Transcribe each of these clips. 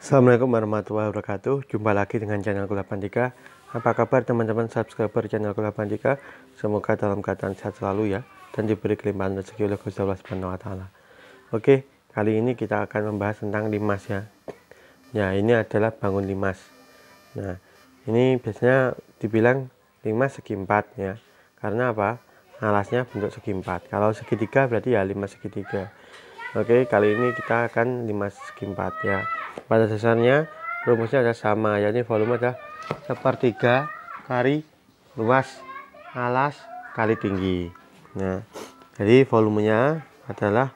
Assalamualaikum warahmatullahi wabarakatuh Jumpa lagi dengan channel Kulapandika. Apa kabar teman-teman subscriber channel Kulapandika? Semoga dalam keadaan sehat selalu ya Dan diberi kelimpahan rezeki oleh Gusti Allah Subhanahu wa taala. Oke, kali ini kita akan membahas tentang limas ya. Ya, ini adalah bangun limas. Nah, ini biasanya dibilang limas segi empat ya. Karena apa? Alasnya bentuk segi empat. Kalau segitiga berarti ya limas segitiga. Oke, kali ini kita akan 5 kimpat ya. Pada dasarnya rumusnya ada sama, yakni volume adalah sepertiga kali luas alas kali tinggi. Nah, jadi volumenya adalah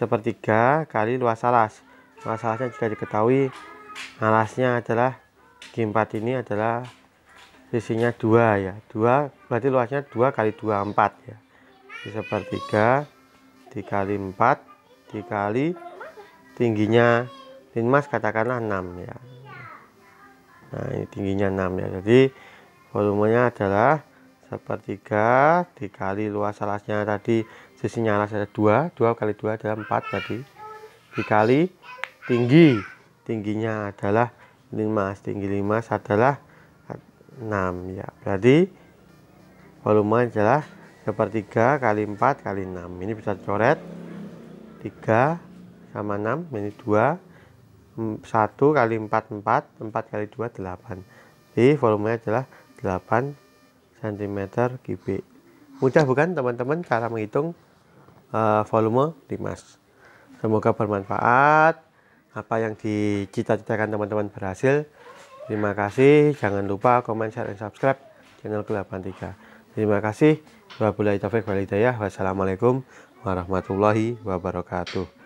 sepertiga kali luas alas. Luas alasnya sudah diketahui alasnya adalah segi 4 ini adalah sisinya dua ya dua berarti luasnya dua kali dua empat ya jadi sepertiga dikali empat dikali tingginya linmas katakanlah 6 ya nah ini tingginya 6 ya jadi volumenya adalah sepertiga dikali luas alasnya tadi sisinya alas ada 2 2 kali 2 adalah 4 tadi dikali tinggi tingginya adalah linmas tinggi linmas adalah 6 ya berarti volumenya adalah sepertiga kali 4 kali 6 ini bisa coret 3 sama 6 ini 2 1 kali 4 4 4 kali 2 8 jadi volumenya adalah 8 cm kubik mudah bukan teman-teman cara menghitung uh, volume limas semoga bermanfaat apa yang dicita-citakan teman-teman berhasil terima kasih jangan lupa komen share dan subscribe channel ke 83 terima kasih wabillahi taufik walhidayah wassalamualaikum warahmatullahi wabarakatuh.